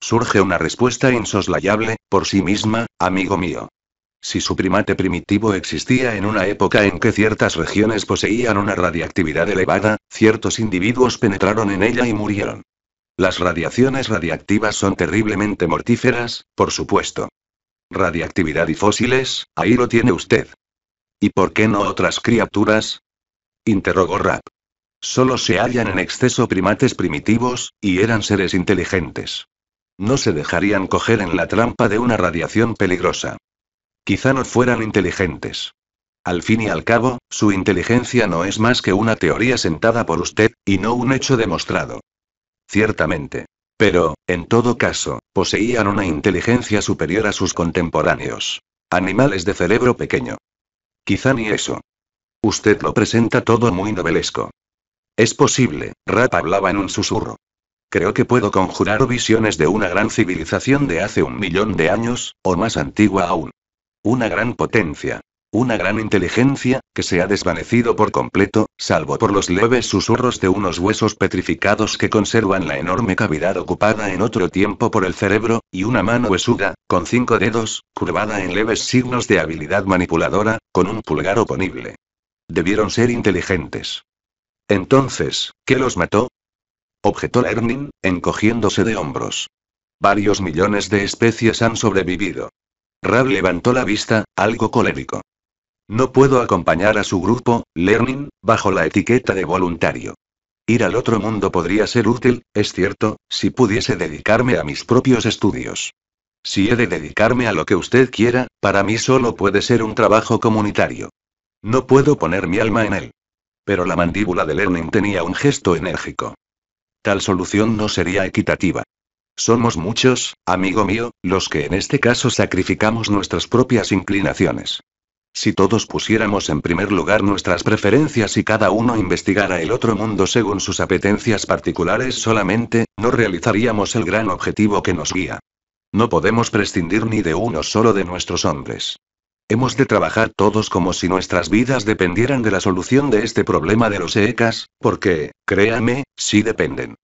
Surge una respuesta insoslayable, por sí misma, amigo mío. Si su primate primitivo existía en una época en que ciertas regiones poseían una radiactividad elevada, ciertos individuos penetraron en ella y murieron. Las radiaciones radiactivas son terriblemente mortíferas, por supuesto. Radiactividad y fósiles, ahí lo tiene usted. ¿Y por qué no otras criaturas? Interrogó Rap. Solo se hallan en exceso primates primitivos, y eran seres inteligentes. No se dejarían coger en la trampa de una radiación peligrosa. Quizá no fueran inteligentes. Al fin y al cabo, su inteligencia no es más que una teoría sentada por usted, y no un hecho demostrado. Ciertamente. Pero, en todo caso, poseían una inteligencia superior a sus contemporáneos. Animales de cerebro pequeño. Quizá ni eso. Usted lo presenta todo muy novelesco. Es posible, Rap hablaba en un susurro. Creo que puedo conjurar visiones de una gran civilización de hace un millón de años, o más antigua aún. Una gran potencia, una gran inteligencia, que se ha desvanecido por completo, salvo por los leves susurros de unos huesos petrificados que conservan la enorme cavidad ocupada en otro tiempo por el cerebro, y una mano huesuda, con cinco dedos, curvada en leves signos de habilidad manipuladora, con un pulgar oponible. Debieron ser inteligentes. Entonces, ¿qué los mató? Objetó Lernin, encogiéndose de hombros. Varios millones de especies han sobrevivido. Rab levantó la vista, algo colérico. No puedo acompañar a su grupo, Learning, bajo la etiqueta de voluntario. Ir al otro mundo podría ser útil, es cierto, si pudiese dedicarme a mis propios estudios. Si he de dedicarme a lo que usted quiera, para mí solo puede ser un trabajo comunitario. No puedo poner mi alma en él. Pero la mandíbula de Learning tenía un gesto enérgico. Tal solución no sería equitativa. Somos muchos, amigo mío, los que en este caso sacrificamos nuestras propias inclinaciones. Si todos pusiéramos en primer lugar nuestras preferencias y cada uno investigara el otro mundo según sus apetencias particulares solamente, no realizaríamos el gran objetivo que nos guía. No podemos prescindir ni de uno solo de nuestros hombres. Hemos de trabajar todos como si nuestras vidas dependieran de la solución de este problema de los EECAS, porque, créame, sí dependen.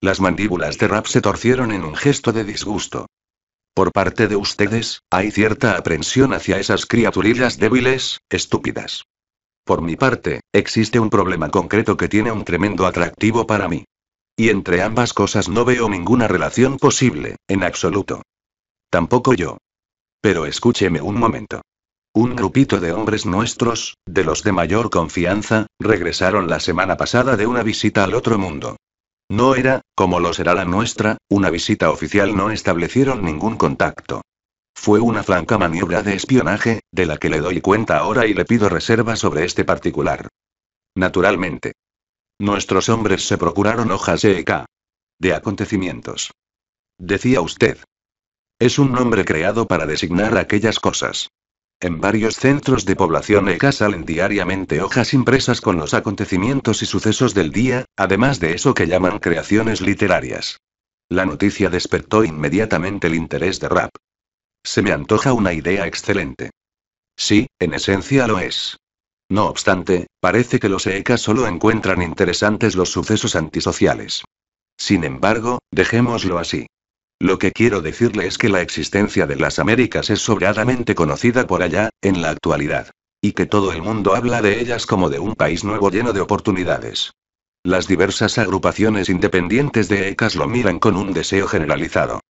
Las mandíbulas de Rap se torcieron en un gesto de disgusto. Por parte de ustedes, hay cierta aprensión hacia esas criaturillas débiles, estúpidas. Por mi parte, existe un problema concreto que tiene un tremendo atractivo para mí. Y entre ambas cosas no veo ninguna relación posible, en absoluto. Tampoco yo. Pero escúcheme un momento. Un grupito de hombres nuestros, de los de mayor confianza, regresaron la semana pasada de una visita al otro mundo. No era, como lo será la nuestra, una visita oficial, no establecieron ningún contacto. Fue una franca maniobra de espionaje, de la que le doy cuenta ahora y le pido reserva sobre este particular. Naturalmente. Nuestros hombres se procuraron hojas EK. De acontecimientos. Decía usted. Es un nombre creado para designar aquellas cosas. En varios centros de población ECA salen diariamente hojas impresas con los acontecimientos y sucesos del día, además de eso que llaman creaciones literarias. La noticia despertó inmediatamente el interés de Rap. Se me antoja una idea excelente. Sí, en esencia lo es. No obstante, parece que los E.K. solo encuentran interesantes los sucesos antisociales. Sin embargo, dejémoslo así. Lo que quiero decirle es que la existencia de las Américas es sobradamente conocida por allá, en la actualidad. Y que todo el mundo habla de ellas como de un país nuevo lleno de oportunidades. Las diversas agrupaciones independientes de ECAS lo miran con un deseo generalizado.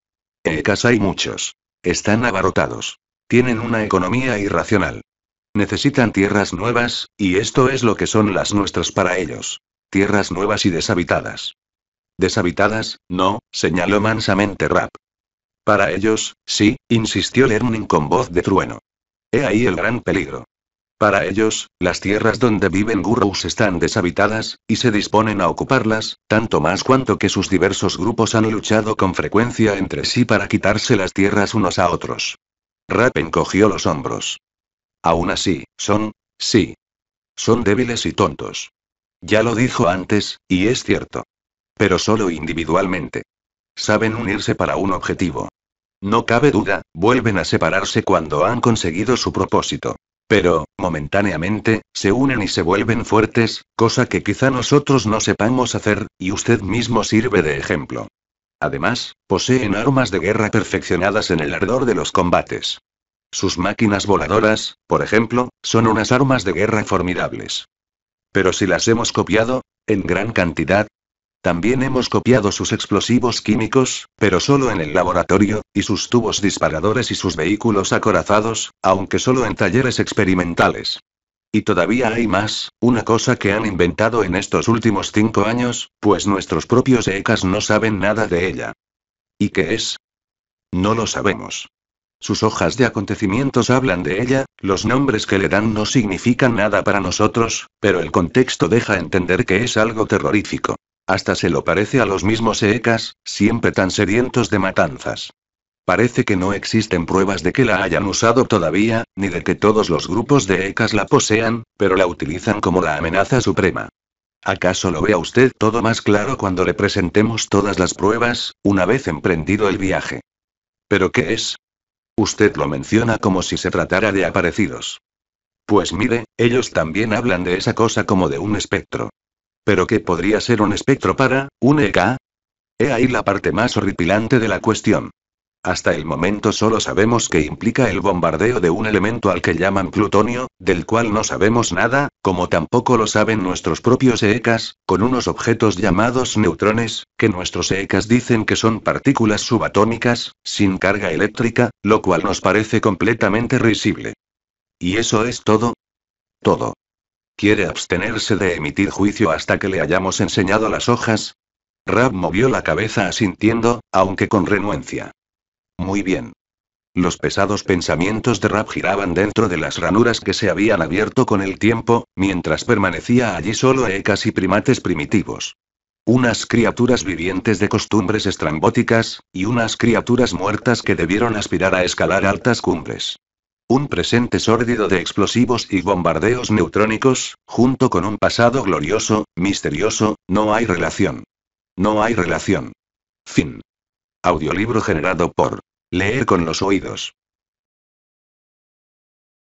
ECAS hay muchos. Están abarrotados. Tienen una economía irracional. Necesitan tierras nuevas, y esto es lo que son las nuestras para ellos. Tierras nuevas y deshabitadas. Deshabitadas, no, señaló mansamente Rap. Para ellos, sí, insistió Lerning con voz de trueno. He ahí el gran peligro. Para ellos, las tierras donde viven gurus están deshabitadas, y se disponen a ocuparlas, tanto más cuanto que sus diversos grupos han luchado con frecuencia entre sí para quitarse las tierras unos a otros. Rap encogió los hombros. Aún así, son, sí. Son débiles y tontos. Ya lo dijo antes, y es cierto. Pero solo individualmente. Saben unirse para un objetivo. No cabe duda, vuelven a separarse cuando han conseguido su propósito. Pero, momentáneamente, se unen y se vuelven fuertes, cosa que quizá nosotros no sepamos hacer, y usted mismo sirve de ejemplo. Además, poseen armas de guerra perfeccionadas en el ardor de los combates. Sus máquinas voladoras, por ejemplo, son unas armas de guerra formidables. Pero si las hemos copiado, en gran cantidad, también hemos copiado sus explosivos químicos, pero solo en el laboratorio, y sus tubos disparadores y sus vehículos acorazados, aunque solo en talleres experimentales. Y todavía hay más, una cosa que han inventado en estos últimos cinco años, pues nuestros propios ECAS no saben nada de ella. ¿Y qué es? No lo sabemos. Sus hojas de acontecimientos hablan de ella, los nombres que le dan no significan nada para nosotros, pero el contexto deja entender que es algo terrorífico. Hasta se lo parece a los mismos Eecas, siempre tan sedientos de matanzas. Parece que no existen pruebas de que la hayan usado todavía, ni de que todos los grupos de Ecas la posean, pero la utilizan como la amenaza suprema. ¿Acaso lo vea usted todo más claro cuando le presentemos todas las pruebas, una vez emprendido el viaje? ¿Pero qué es? Usted lo menciona como si se tratara de aparecidos. Pues mire, ellos también hablan de esa cosa como de un espectro. ¿Pero qué podría ser un espectro para, un EK? He ahí la parte más horripilante de la cuestión. Hasta el momento solo sabemos que implica el bombardeo de un elemento al que llaman plutonio, del cual no sabemos nada, como tampoco lo saben nuestros propios EECAS, con unos objetos llamados neutrones, que nuestros EECAS dicen que son partículas subatómicas, sin carga eléctrica, lo cual nos parece completamente risible. ¿Y eso es todo? Todo. ¿Quiere abstenerse de emitir juicio hasta que le hayamos enseñado las hojas? Rab movió la cabeza asintiendo, aunque con renuencia. Muy bien. Los pesados pensamientos de Rab giraban dentro de las ranuras que se habían abierto con el tiempo, mientras permanecía allí solo ecas y primates primitivos. Unas criaturas vivientes de costumbres estrambóticas, y unas criaturas muertas que debieron aspirar a escalar altas cumbres. Un presente sórdido de explosivos y bombardeos neutrónicos, junto con un pasado glorioso, misterioso, no hay relación. No hay relación. Fin. Audiolibro generado por Leer con los oídos.